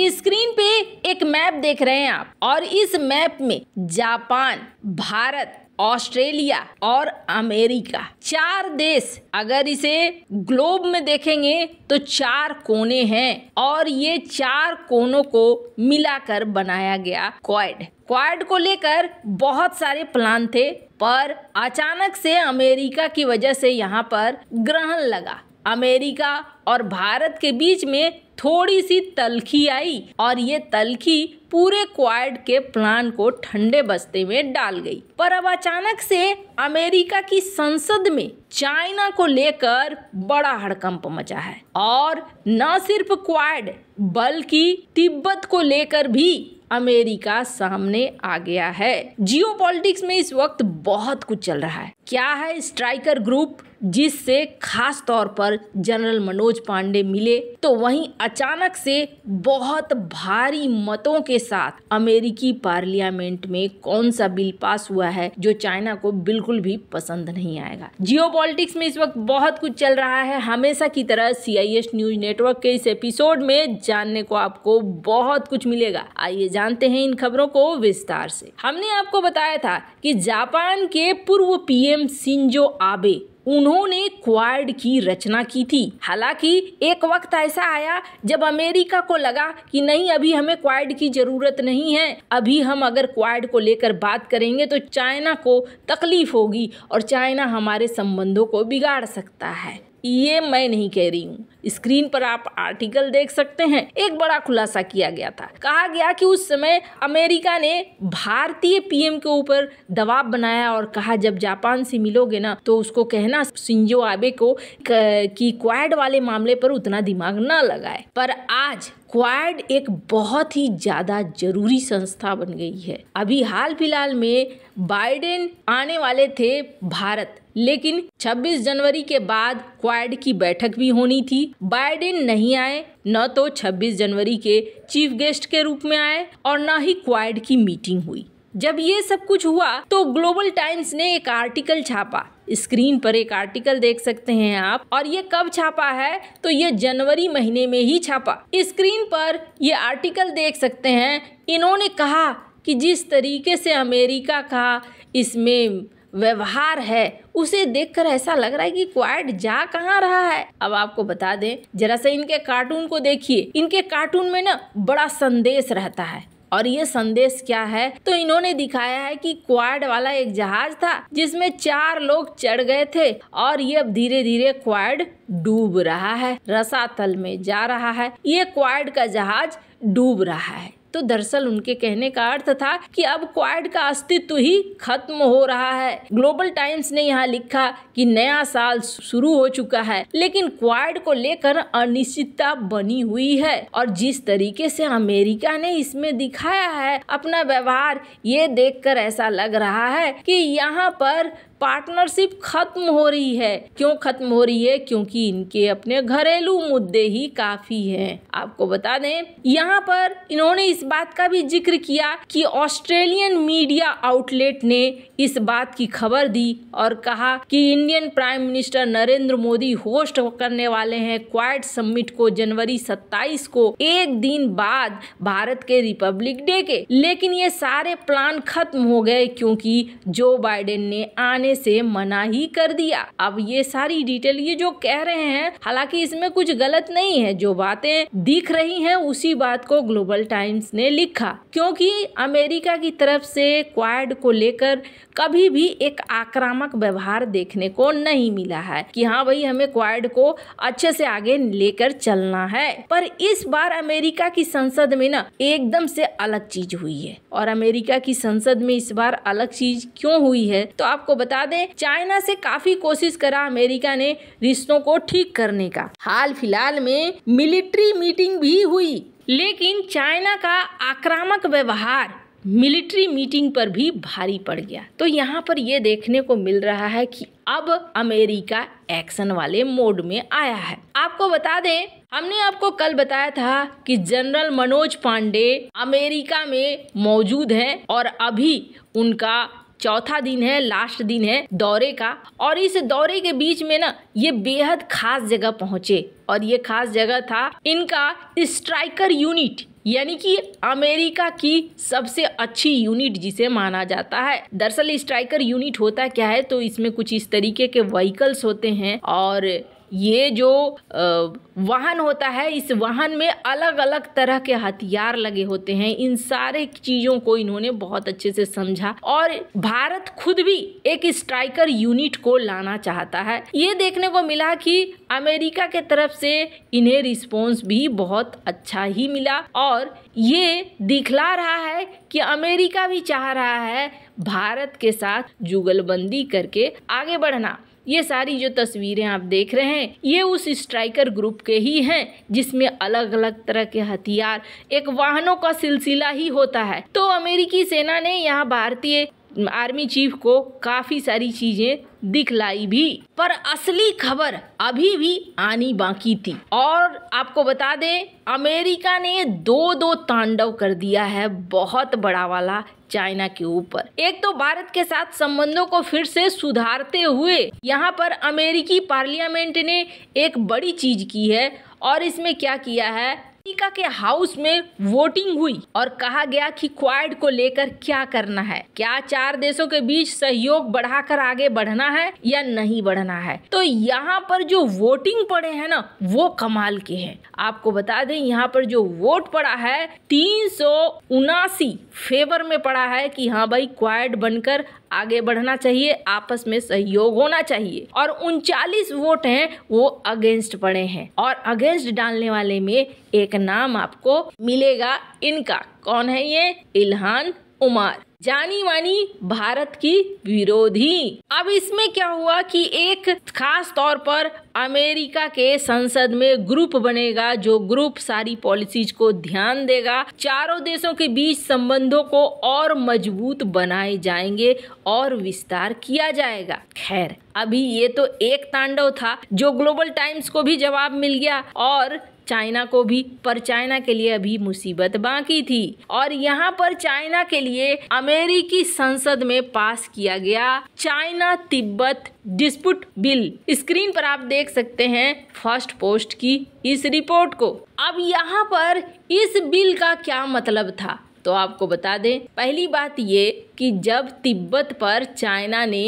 screen पे एक map देख रहे हैं आप और इस मैप में जापान भारत ऑस्ट्रेलिया और अमेरिका चार देश अगर इसे ग्लोब में देखेंगे तो चार कोने हैं और ये चार कोनों को मिलाकर बनाया गया क्वाड क्वाड को लेकर बहुत सारे प्लान थे पर अचानक से अमेरिका की वजह से यहाँ पर ग्रहण लगा अमेरिका और भारत के बीच में थोड़ी सी तलखी आई और ये तलखी पूरे क्वाड के प्लान को ठंडे बस्ते में डाल गई पर अब अचानक से अमेरिका की संसद में चाइना को लेकर बड़ा हड़कंप मचा है और न सिर्फ क्वाड बल्कि तिब्बत को लेकर भी अमेरिका सामने आ गया है जियोपॉलिटिक्स में इस वक्त बहुत कुछ चल रहा है क्या है स्ट्राइकर ग्रुप जिससे खास तौर पर जनरल मनोज पांडे मिले तो वहीं अचानक से बहुत भारी मतों के साथ अमेरिकी पार्लियामेंट में कौन सा बिल पास हुआ है जो चाइना को बिल्कुल भी पसंद नहीं आएगा जियो में इस वक्त बहुत कुछ चल रहा है हमेशा की तरह सी न्यूज नेटवर्क के इस एपिसोड में जानने को आपको बहुत कुछ मिलेगा आइए जानते हैं इन खबरों को विस्तार से हमने आपको बताया था कि जापान के पूर्व पीएम सिंजो आबे उन्होंने क्वाड की रचना की थी हालांकि एक वक्त ऐसा आया जब अमेरिका को लगा कि नहीं अभी हमें क्वाड की जरूरत नहीं है अभी हम अगर क्वाड को लेकर बात करेंगे तो चाइना को तकलीफ होगी और चाइना हमारे संबंधों को बिगाड़ सकता है ये मैं नहीं कह रही हूँ स्क्रीन पर आप आर्टिकल देख सकते हैं एक बड़ा खुलासा किया गया था कहा गया कि उस समय अमेरिका ने भारतीय पीएम के ऊपर दबाव बनाया और कहा जब जापान से मिलोगे ना तो उसको कहना सिंजो आबे को कि क्वाड वाले मामले पर उतना दिमाग न लगाए पर आज क्वाड एक बहुत ही ज़्यादा जरूरी संस्था बन गई है अभी हाल फिलहाल में बाइडेन आने वाले थे भारत लेकिन 26 जनवरी के बाद क्वाड की बैठक भी होनी थी बाइडेन नहीं आए न तो 26 जनवरी के चीफ गेस्ट के रूप में आए और न ही क्वाड की मीटिंग हुई जब ये सब कुछ हुआ तो ग्लोबल टाइम्स ने एक आर्टिकल छापा स्क्रीन पर एक आर्टिकल देख सकते हैं आप और ये कब छापा है तो ये जनवरी महीने में ही छापा स्क्रीन पर ये आर्टिकल देख सकते हैं इन्होंने कहा कि जिस तरीके से अमेरिका का इसमें व्यवहार है उसे देखकर ऐसा लग रहा है कि क्वाइट जा कहाँ रहा है अब आपको बता दें जरा सा इनके कार्टून को देखिए इनके कार्टून में ना बड़ा संदेश रहता है और ये संदेश क्या है तो इन्होंने दिखाया है कि क्वाड वाला एक जहाज था जिसमें चार लोग चढ़ गए थे और ये अब धीरे धीरे क्वाड डूब रहा है रसातल में जा रहा है ये क्वाड का जहाज डूब रहा है तो दरअसल उनके कहने का अर्थ था कि अब क्वाड का अस्तित्व ही खत्म हो रहा है ग्लोबल टाइम्स ने यहाँ लिखा कि नया साल शुरू हो चुका है लेकिन क्वाड को लेकर अनिश्चितता बनी हुई है और जिस तरीके से अमेरिका ने इसमें दिखाया है अपना व्यवहार ये देखकर ऐसा लग रहा है कि यहाँ पर पार्टनरशिप खत्म हो रही है क्यों खत्म हो रही है क्योंकि इनके अपने घरेलू मुद्दे ही काफी हैं आपको बता दें यहाँ पर इन्होंने इस बात का भी जिक्र किया कि ऑस्ट्रेलियन मीडिया आउटलेट ने इस बात की खबर दी और कहा कि Indian prime minister Narendra Modi host करने वाले हैं क्वाइट समिट को जनवरी 27 को एक दिन बाद भारत के रिपब्लिक डे के लेकिन ये सारे प्लान खत्म हो गए क्योंकि जो बाइडेन ने आने से मना ही कर दिया अब ये सारी डिटेल ये जो कह रहे हैं हालांकि इसमें कुछ गलत नहीं है जो बातें दिख रही हैं उसी बात को ग्लोबल टाइम्स ने लिखा क्योंकि अमेरिका की तरफ से क्वाड को लेकर कभी भी एक आक्रामक व्यवहार देखने को नहीं मिला है कि हाँ भाई हमें क्वाड को अच्छे से आगे लेकर चलना है पर इस बार अमेरिका की संसद में ना एकदम से अलग चीज हुई है और अमेरिका की संसद में इस बार अलग चीज क्यों हुई है तो आपको बता बता दें चाइना से काफी कोशिश करा अमेरिका ने रिश्तों को ठीक करने का हाल फिलहाल में मिलिट्री मीटिंग भी हुई लेकिन चाइना का आक्रामक व्यवहार मिलिट्री मीटिंग पर भी भारी पड़ गया तो यहाँ पर यह देखने को मिल रहा है कि अब अमेरिका एक्शन वाले मोड में आया है आपको बता दें हमने आपको कल बताया था कि जनरल मनोज पांडे अमेरिका में मौजूद हैं और अभी उनका चौथा दिन है लास्ट दिन है दौरे का और इस दौरे के बीच में ना ये बेहद खास जगह पहुंचे और ये खास जगह था इनका स्ट्राइकर यूनिट यानी कि अमेरिका की सबसे अच्छी यूनिट जिसे माना जाता है दरअसल स्ट्राइकर यूनिट होता क्या है तो इसमें कुछ इस तरीके के व्हीकल्स होते हैं और ये जो वाहन होता है इस वाहन में अलग अलग तरह के हथियार लगे होते हैं इन सारे चीज़ों को इन्होंने बहुत अच्छे से समझा और भारत खुद भी एक स्ट्राइकर यूनिट को लाना चाहता है ये देखने को मिला कि अमेरिका के तरफ से इन्हें रिस्पॉन्स भी बहुत अच्छा ही मिला और ये दिखला रहा है कि अमेरिका भी चाह रहा है भारत के साथ जुगलबंदी करके आगे बढ़ना ये सारी जो तस्वीरें आप देख रहे हैं ये उस स्ट्राइकर ग्रुप के ही हैं जिसमें अलग अलग तरह के हथियार एक वाहनों का सिलसिला ही होता है तो अमेरिकी सेना ने यहाँ भारतीय आर्मी चीफ को काफ़ी सारी चीज़ें दिखलाई भी पर असली खबर अभी भी आनी बाकी थी और आपको बता दें अमेरिका ने दो दो तांडव कर दिया है बहुत बड़ा वाला चाइना के ऊपर एक तो भारत के साथ संबंधों को फिर से सुधारते हुए यहाँ पर अमेरिकी पार्लियामेंट ने एक बड़ी चीज की है और इसमें क्या किया है दीपिका के हाउस में वोटिंग हुई और कहा गया कि क्वाड को लेकर क्या करना है क्या चार देशों के बीच सहयोग बढ़ाकर आगे बढ़ना है या नहीं बढ़ना है तो यहाँ पर जो वोटिंग पड़े हैं ना वो कमाल के हैं आपको बता दें यहाँ पर जो वोट पड़ा है तीन फेवर में पड़ा है कि हाँ भाई क्वाड बनकर आगे बढ़ना चाहिए आपस में सहयोग होना चाहिए और उनचालीस वोट हैं वो अगेंस्ट पड़े हैं और अगेंस्ट डालने वाले में एक एक नाम आपको मिलेगा इनका कौन है ये इल्हान उमर जानी मानी भारत की विरोधी अब इसमें क्या हुआ कि एक खास तौर पर अमेरिका के संसद में ग्रुप बनेगा जो ग्रुप सारी पॉलिसीज को ध्यान देगा चारों देशों के बीच संबंधों को और मजबूत बनाए जाएंगे और विस्तार किया जाएगा खैर अभी ये तो एक तांडव था जो ग्लोबल टाइम्स को भी जवाब मिल गया और चाइना को भी पर चाइना के लिए अभी मुसीबत बाकी थी और यहाँ पर चाइना के लिए अमेरिकी संसद में पास किया गया China Tibet dispute bill screen पर आप देख सकते हैं फर्स्ट पोस्ट की इस रिपोर्ट को अब यहाँ पर इस बिल का क्या मतलब था तो आपको बता दें पहली बात ये कि जब तिब्बत पर चाइना ने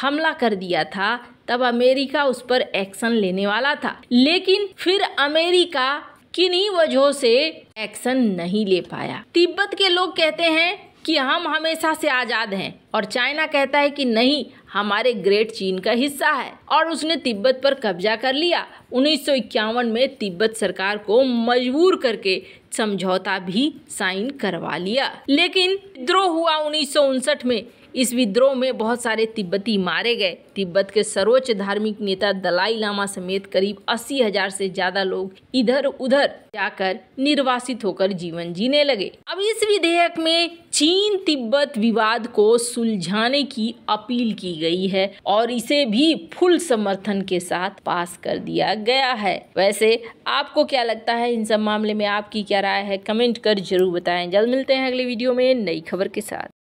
हमला कर दिया था तब अमेरिका उस पर एक्शन लेने वाला था लेकिन फिर अमेरिका किन्हीं वजहों से एक्शन नहीं ले पाया तिब्बत के लोग कहते हैं कि हम हमेशा से आज़ाद हैं और चाइना कहता है कि नहीं हमारे ग्रेट चीन का हिस्सा है और उसने तिब्बत पर कब्जा कर लिया उन्नीस में तिब्बत सरकार को मजबूर करके समझौता भी साइन करवा लिया लेकिन विद्रोह हुआ उन्नीस में इस विद्रोह में बहुत सारे तिब्बती मारे गए तिब्बत के सर्वोच्च धार्मिक नेता दलाई लामा समेत करीब अस्सी हजार से ज्यादा लोग इधर उधर जाकर निर्वासित होकर जीवन जीने लगे अब इस विधेयक में चीन तिब्बत विवाद को सुलझाने की अपील की गई है और इसे भी फुल समर्थन के साथ पास कर दिया गया है वैसे आपको क्या लगता है इन सब मामले में आपकी क्या राय है कमेंट कर जरूर बताएं जल्द मिलते हैं अगले वीडियो में नई खबर के साथ